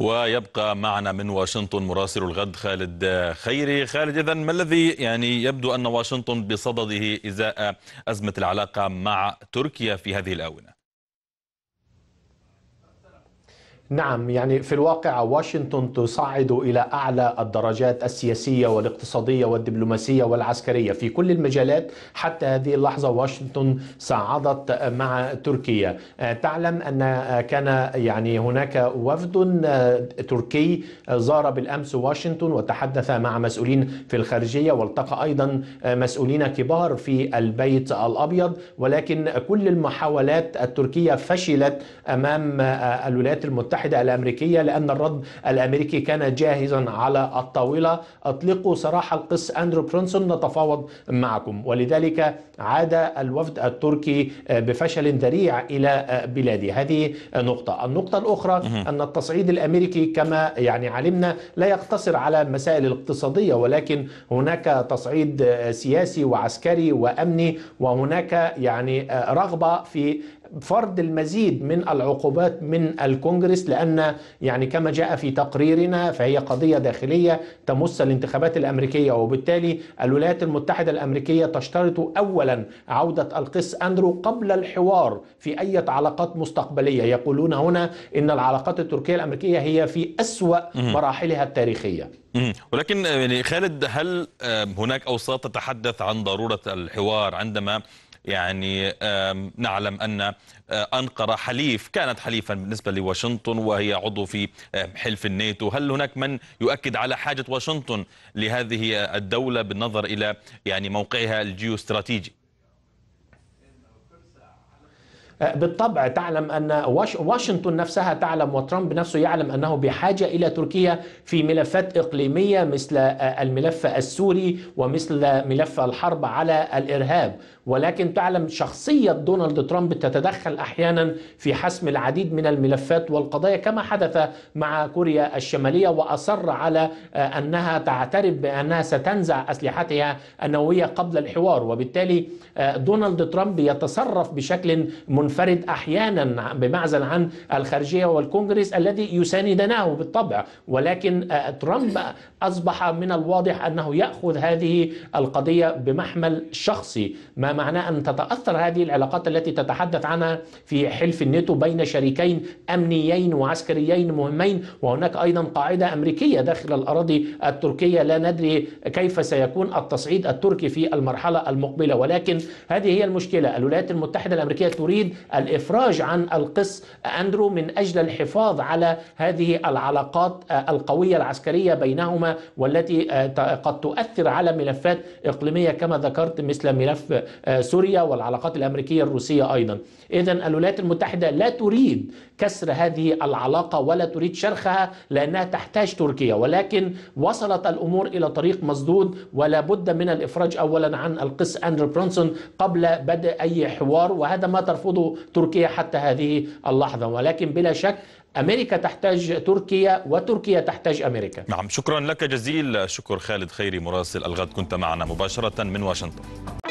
ويبقى معنا من واشنطن مراسل الغد خالد خيري خالد إذا ما الذي يعني يبدو أن واشنطن بصدده إزاء أزمة العلاقة مع تركيا في هذه الآونة نعم يعني في الواقع واشنطن تصعد الى اعلى الدرجات السياسيه والاقتصاديه والدبلوماسيه والعسكريه في كل المجالات حتى هذه اللحظه واشنطن صعدت مع تركيا آه، تعلم ان آه، كان يعني هناك وفد آه، تركي زار بالامس واشنطن وتحدث مع مسؤولين في الخارجيه والتقى ايضا مسؤولين كبار في البيت الابيض ولكن كل المحاولات التركيه فشلت امام الولايات المتحده المتحدة الأمريكية لأن الرد الأمريكي كان جاهزا على الطاولة أطلقوا سراح القس أندرو برونسون نتفاوض معكم ولذلك عاد الوفد التركي بفشل ذريع إلى بلادي هذه نقطة النقطة الأخرى أن التصعيد الأمريكي كما يعني علمنا لا يقتصر على مسائل الاقتصادية ولكن هناك تصعيد سياسي وعسكري وأمني وهناك يعني رغبة في فرض المزيد من العقوبات من الكونجرس لأن يعني كما جاء في تقريرنا فهي قضية داخلية تمس الانتخابات الأمريكية وبالتالي الولايات المتحدة الأمريكية تشترط أولا عودة القس أندرو قبل الحوار في أي علاقات مستقبلية يقولون هنا أن العلاقات التركية الأمريكية هي في أسوأ مراحلها التاريخية ولكن يعني خالد هل آه، هناك أوساط تتحدث عن ضرورة الحوار عندما يعني نعلم أن آه، أنقرة حليف كانت حليفا بالنسبة لواشنطن وهي عضو في آه، حلف الناتو هل هناك من يؤكد على حاجة واشنطن لهذه الدولة بالنظر إلى يعني موقعها الجيوستراتيجي آه، بالطبع تعلم أن واشنطن نفسها تعلم وترامب نفسه يعلم أنه بحاجة إلى تركيا في ملفات إقليمية مثل آه، الملف السوري ومثل ملف الحرب على الإرهاب ولكن تعلم شخصية دونالد ترامب تتدخل أحيانا في حسم العديد من الملفات والقضايا كما حدث مع كوريا الشمالية وأصر على آه، أنها تعترف بأنها ستنزع أسلحتها النووية قبل الحوار وبالتالي دونالد ترامب يتصرف بشكل من منفرد احيانا بمعزل عن الخارجيه والكونغرس الذي يساندناه بالطبع ولكن آه، ترامب اصبح من الواضح انه ياخذ هذه القضيه بمحمل شخصي ما معناه ان تتاثر هذه العلاقات التي تتحدث عنها في حلف الناتو بين شريكين امنيين وعسكريين مهمين وهناك ايضا قاعده امريكيه داخل الاراضي التركيه لا ندري كيف سيكون التصعيد التركي في المرحله المقبله ولكن هذه هي المشكله الولايات المتحده الامريكيه تريد الإفراج عن القس أندرو من أجل الحفاظ على هذه العلاقات آه، القوية العسكرية بينهما والتي آه، قد تؤثر على ملفات إقليمية كما ذكرت مثل ملف آه، سوريا والعلاقات الأمريكية الروسية أيضا إذا الولايات المتحدة لا تريد كسر هذه العلاقة ولا تريد شرخها لأنها تحتاج تركيا ولكن وصلت الأمور إلى طريق مسدود ولا بد من الإفراج أولا عن القس أندرو برونسون قبل بدء أي حوار وهذا ما ترفضه تركيا حتى هذه اللحظة ولكن بلا شك أمريكا تحتاج تركيا وتركيا تحتاج أمريكا نعم شكرا لك جزيل شكر خالد خيري مراسل الغد كنت معنا مباشرة من واشنطن